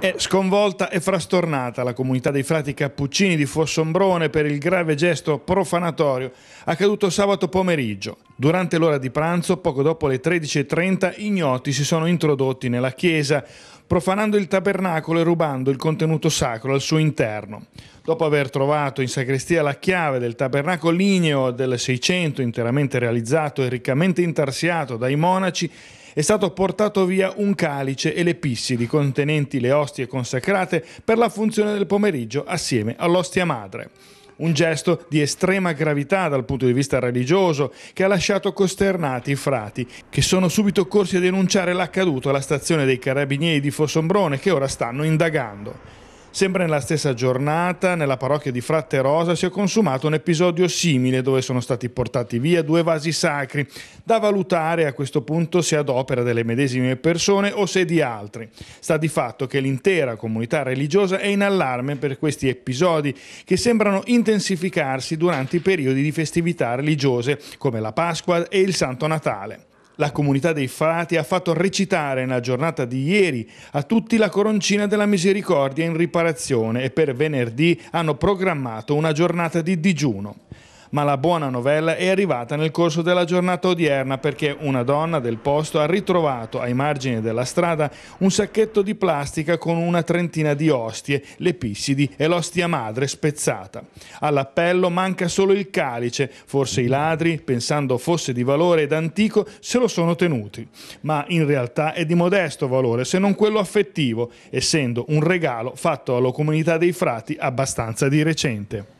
È sconvolta e frastornata la comunità dei frati cappuccini di Fossombrone per il grave gesto profanatorio accaduto sabato pomeriggio. Durante l'ora di pranzo, poco dopo le 13.30, ignoti si sono introdotti nella chiesa, profanando il tabernacolo e rubando il contenuto sacro al suo interno. Dopo aver trovato in sagrestia la chiave del tabernacolo ligneo del 600, interamente realizzato e riccamente intarsiato dai monaci, è stato portato via un calice e le pissidi contenenti le ostie consacrate per la funzione del pomeriggio assieme all'ostia madre un gesto di estrema gravità dal punto di vista religioso che ha lasciato costernati i frati, che sono subito corsi a denunciare l'accaduto alla stazione dei carabinieri di Fossombrone che ora stanno indagando. Sempre nella stessa giornata, nella parrocchia di Fratte Rosa, si è consumato un episodio simile dove sono stati portati via due vasi sacri. Da valutare a questo punto se ad opera delle medesime persone o se di altri. Sta di fatto che l'intera comunità religiosa è in allarme per questi episodi che sembrano intensificarsi durante i periodi di festività religiose come la Pasqua e il Santo Natale. La comunità dei frati ha fatto recitare nella giornata di ieri a tutti la coroncina della misericordia in riparazione e per venerdì hanno programmato una giornata di digiuno ma la buona novella è arrivata nel corso della giornata odierna perché una donna del posto ha ritrovato ai margini della strada un sacchetto di plastica con una trentina di ostie, l'epissidi e l'ostia madre spezzata. All'appello manca solo il calice, forse i ladri, pensando fosse di valore ed antico, se lo sono tenuti, ma in realtà è di modesto valore, se non quello affettivo, essendo un regalo fatto alla comunità dei frati abbastanza di recente.